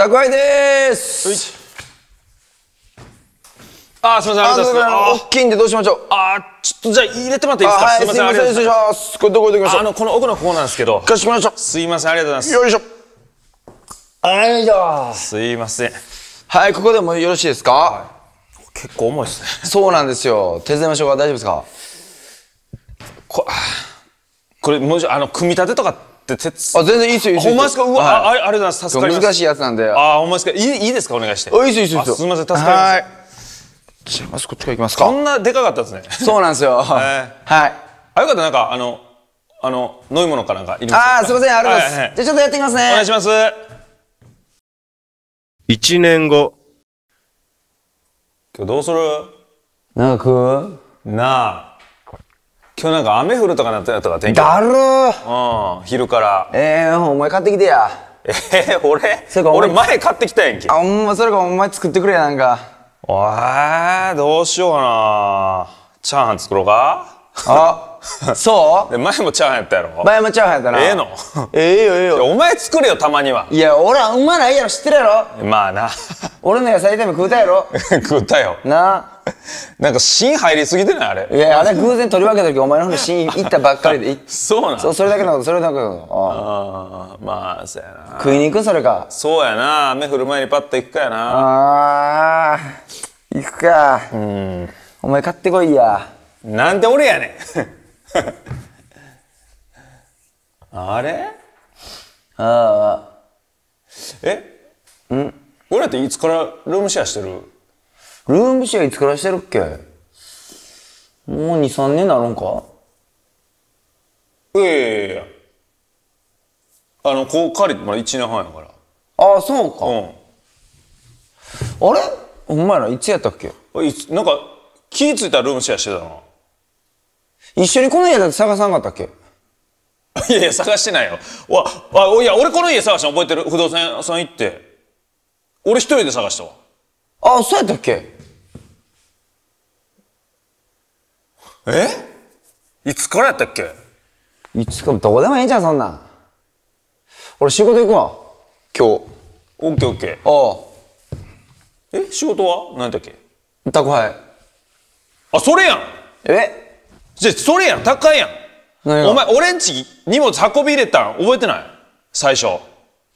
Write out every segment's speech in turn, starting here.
宅配ですあすみません、あ大きいんでどうしましょう。あちょっとじゃあ入れてもらっていいですか。はい、すみません、ありがうます。これどこ置いてきましう。あの、この奥のこなんですけど。かしこまりました。すいません、ありがとうございます。よいしょ。あいよすいません。はい、ここでもよろしいですか、はい、結構重いですね。そうなんですよ。手伝いましょうか。大丈夫ですかここれ、もうあの、組み立てとかって鉄あ全然いいっすよいいっすよほんまですかうわ、はい、あありがとうございます助かります難しいやつなんであほんまですかいいいいですかお願いしてあいいっすいいっすよすみません助かりますじゃあまずこっちからいきますかそんなでかかったですねそうなんですよ、え ー、はいあよかったなんかあのあの飲み物かなんかいりますあすみませんありがとうございます、はいはい、じゃあちょっとやっていきますねお願いします1年後今日どうするなん食うなあ今日なんか雨降るとかなったとか天気だるうん昼からええー、お前買ってきてやええー、俺それか俺前買ってきたやんけあんまそれかお前作ってくれやなんかおいどうしようかなチャーハン作ろうかあ そう前もチャーハンやったやろ前もチャーハンやったなええのええよええよお前作れよたまにはいや俺はうまないやろ知ってるやろまあな俺の野菜炒め食うたやろ 食うたよなあなんか芯入りすぎてないあれ。いや、あれ偶然取り分けた時お前の方に芯行ったばっかりで。そうなんそそれだけのこと、それだけのこと。ああ、まあ、そうやな。食いに行くそれか。そうやな。雨降る前にパッと行くかやな。ああ、行くか。うん。お前買ってこいや。なんで俺やねん。あれああ。えうん俺っていつからルームシェアしてるルームシェアいつからしてるっけもう2、3年なるんかいやいやいやあの、こう借りてまだ1年半やから。ああ、そうか。うん。あれお前らいつやったっけいつ、なんか、気ぃついたらルームシェアしてたな。一緒にこの家だって探さんかったっけ いやいや、探してないよ。わ、あ、いや、俺この家探したの覚えてる不動産屋さん行って。俺一人で探したわ。あ、そうやったっけえいつからやったっけいつか、どこでもええじゃん、そんなん。俺仕事行くわ。今日。オッケーオッケー。ああ。え仕事は何だっけ宅配。あ、それやんえじゃ、それやん宅配やんお前、俺んち荷物運び入れたん覚えてない最初。あ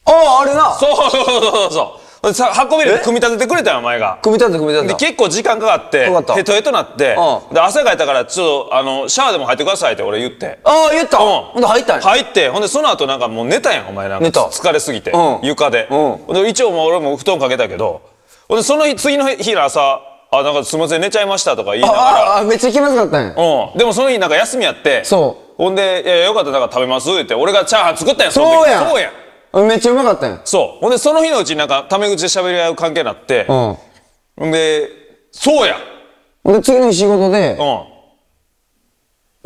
あ、あれな。そうそうそうそう。さ運べる組み立ててくれたよお前が組み立て組み立てて結構時間かかってヘトヘトなって、うん、で汗かいたからちょっとあのシャワーでも入ってくださいって俺言ってああ言ったうんで入ったん入ってほんでその後なんかもう寝たやんお前なんか疲れすぎて、うん、床で,、うん、で一応もう俺も布団かけたけどほんでその日次の日の朝あなんかすみません寝ちゃいましたとか言いながらあめっちゃ気まずかったんや、うん、でもその日なんか休みやってそうほんで「いやよかったなんか食べます」って俺がチャーハン作ったやんそうやんそうやんめっちゃうまかったよ。そう。ほんで、その日のうちになんか、タメ口で喋り合う関係になって、うん。ほんで、そうやほんで、次の日仕事で、うん。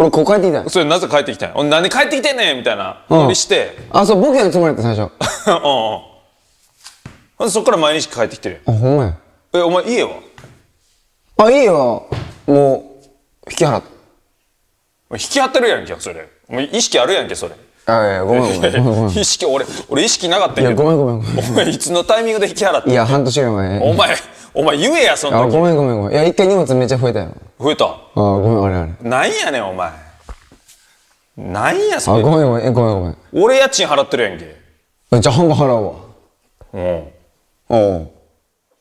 俺、こう帰ってきたそれなぜ帰ってきたんやんなんで帰ってきてんねんみたいな、うんして、あ、そう、ボケのつもりだった、最初。うんうん。ほんで、そっから毎日帰ってきてるあ、ほんまや。え、お前家はあ、いいよ。もう、引き払った。引きってるやんけ、それ。もう意識あるやんけ、それ。あいやごめんごめん 意識俺俺意識なかったけどいやごめんごめんごめんお前いつのタイミングで引き払ったいや半年ぐらい前お前お前言えやそんなごめんごめんごめんいや一回荷物めっちゃ増えたよ増えたあごめんあれあれなんやねんお前なんやそれあごめんごめんごめんごめん俺家賃払ってるやんけじゃあ半分払うわうんうん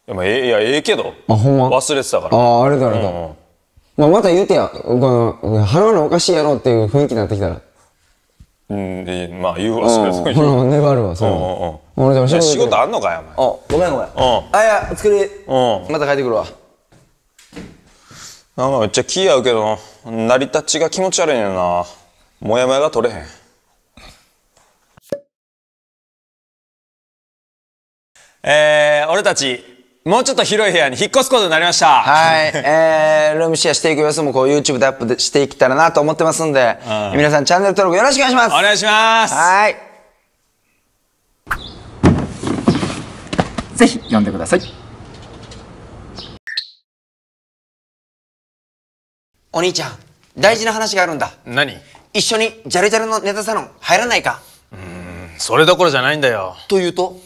いや、ええ、いや、ええけど。あ、ほんま。忘れてたから。ああ、あれだ、あれだ。うんまあ、また言うてや。払うのおかしいやろっていう雰囲気になってきたら。で、まあ言うわ、それそういう。粘るわ、そう。俺でも仕事あんのかよ、お前。ごめんごめん。あ、いや、おり。うん。また帰ってくるわ。なんかめっちゃ気合うけど、成り立ちが気持ち悪いねんな。もやもやが取れへん。えー、俺たちもうちょっと広い部屋に引っ越すことになりました。はい。えー、ルームシェアしていく様子もこう YouTube でアップしていけたらなと思ってますんで、うん、皆さんチャンネル登録よろしくお願いします。お願いします。はい。ぜひ読んでください。お兄ちゃん、大事な話があるんだ。何一緒にジャルジャルのネタサロン入らないかうん、それどころじゃないんだよ。というと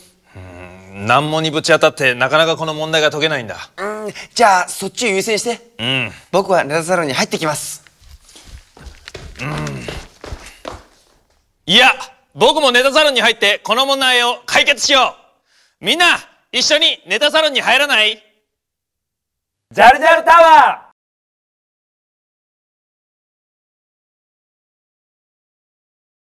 難問にぶち当たってなかなかこの問題が解けないんだうんじゃあそっちを優先してうん僕はネタサロンに入ってきますうんいや僕もネタサロンに入ってこの問題を解決しようみんな一緒にネタサロンに入らないジャルジャルタワー